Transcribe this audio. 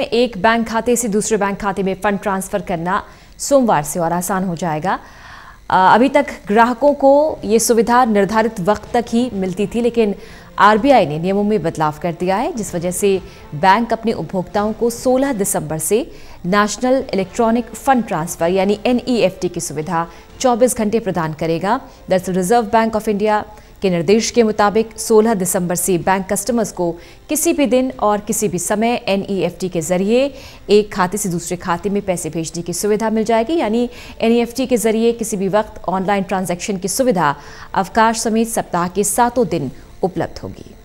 एक बैंक खाते से दूसरे बैंक खाते में फंड ट्रांसफ़र करना सोमवार से और आसान हो जाएगा अभी तक ग्राहकों को ये सुविधा निर्धारित वक्त तक ही मिलती थी लेकिन आरबीआई ने नियमों में बदलाव कर दिया है जिस वजह से बैंक अपने उपभोक्ताओं को 16 दिसंबर से नेशनल इलेक्ट्रॉनिक फंड ट्रांसफ़र यानी एनईएफटी की सुविधा 24 घंटे प्रदान करेगा दरअसल रिजर्व बैंक ऑफ इंडिया के निर्देश के मुताबिक 16 दिसंबर से बैंक कस्टमर्स को किसी भी दिन और किसी भी समय एन e के ज़रिए एक खाते से दूसरे खाते में पैसे भेजने की सुविधा मिल जाएगी यानी एन e के ज़रिए किसी भी वक्त ऑनलाइन ट्रांजैक्शन की सुविधा अवकाश समेत सप्ताह के सातों दिन उपलब्ध होगी